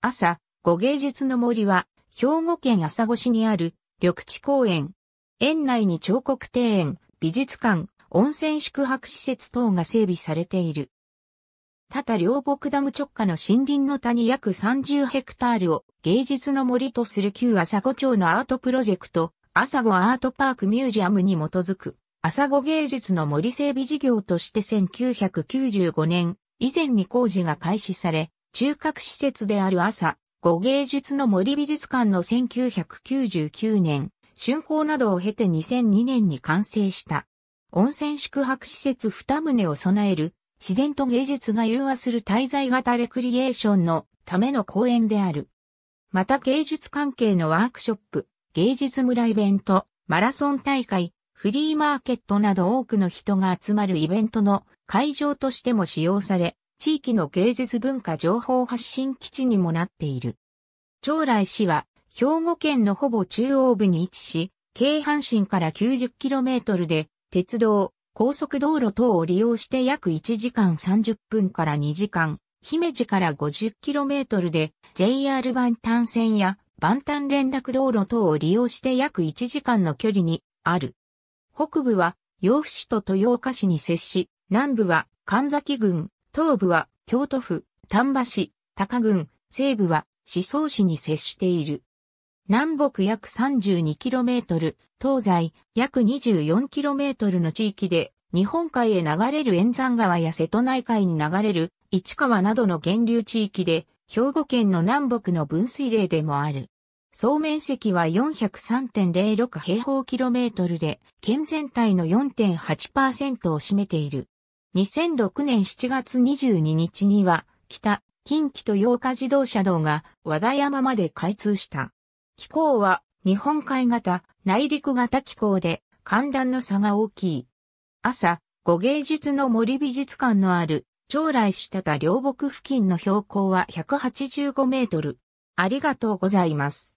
朝、五芸術の森は、兵庫県朝来市にある緑地公園。園内に彫刻庭園、美術館、温泉宿泊施設等が整備されている。多々両木ダム直下の森林の谷約30ヘクタールを芸術の森とする旧朝子町のアートプロジェクト、朝子アートパークミュージアムに基づく、朝子芸術の森整備事業として1995年、以前に工事が開始され、中核施設である朝、五芸術の森美術館の1999年、竣工などを経て2002年に完成した。温泉宿泊施設二棟を備える、自然と芸術が融和する滞在型レクリエーションのための公園である。また芸術関係のワークショップ、芸術村イベント、マラソン大会、フリーマーケットなど多くの人が集まるイベントの会場としても使用され、地域の芸術文化情報発信基地にもなっている。長来市は、兵庫県のほぼ中央部に位置し、京阪神から 90km で、鉄道、高速道路等を利用して約1時間30分から2時間、姫路から 50km で、JR 万単線や万端連絡道路等を利用して約1時間の距離にある。北部は、洋府市と豊岡市に接し、南部は神崎郡、東部は京都府、丹波市、高郡、西部は思想市に接している。南北約 32km、東西約 24km の地域で日本海へ流れる沿山川や瀬戸内海に流れる市川などの源流地域で兵庫県の南北の分水嶺でもある。総面積は403.06平方キロメートルで、県全体の4.8%を占めている。2006年7月22日には、北、近畿と洋華自動車道が和田山まで開通した。気候は日本海型、内陸型気候で寒暖の差が大きい。朝、五芸術の森美術館のある、将来したた両木付近の標高は185メートル。ありがとうございます。